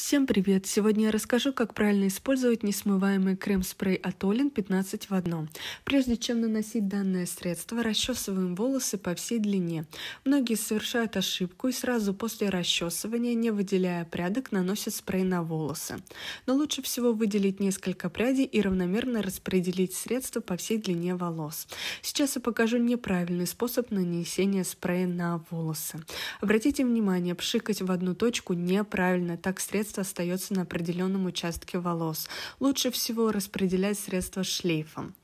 Всем привет! Сегодня я расскажу, как правильно использовать несмываемый крем-спрей от Атолин 15 в одном. Прежде чем наносить данное средство, расчесываем волосы по всей длине. Многие совершают ошибку и сразу после расчесывания, не выделяя прядок, наносят спрей на волосы. Но лучше всего выделить несколько прядей и равномерно распределить средство по всей длине волос. Сейчас я покажу неправильный способ нанесения спрея на волосы. Обратите внимание, пшикать в одну точку неправильно, так средство средство остается на определенном участке волос. Лучше всего распределять средство шлейфом.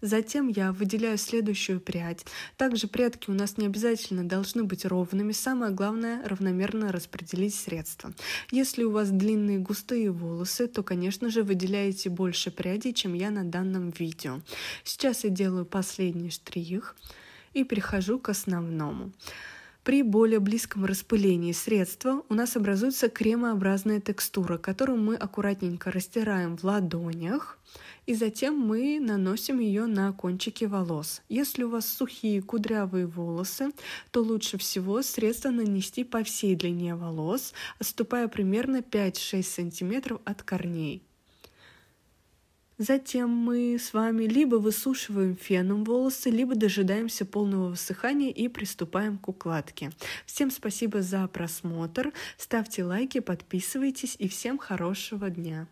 Затем я выделяю следующую прядь. Также прядки у нас не обязательно должны быть ровными. Самое главное равномерно распределить средство. Если у вас длинные густые волосы, то, конечно же, выделяете больше прядей, чем я на данном видео. Сейчас я делаю последний штрих и перехожу к основному. При более близком распылении средства у нас образуется кремообразная текстура, которую мы аккуратненько растираем в ладонях, и затем мы наносим ее на кончики волос. Если у вас сухие кудрявые волосы, то лучше всего средство нанести по всей длине волос, отступая примерно 5-6 см от корней. Затем мы с вами либо высушиваем феном волосы, либо дожидаемся полного высыхания и приступаем к укладке. Всем спасибо за просмотр. Ставьте лайки, подписывайтесь и всем хорошего дня.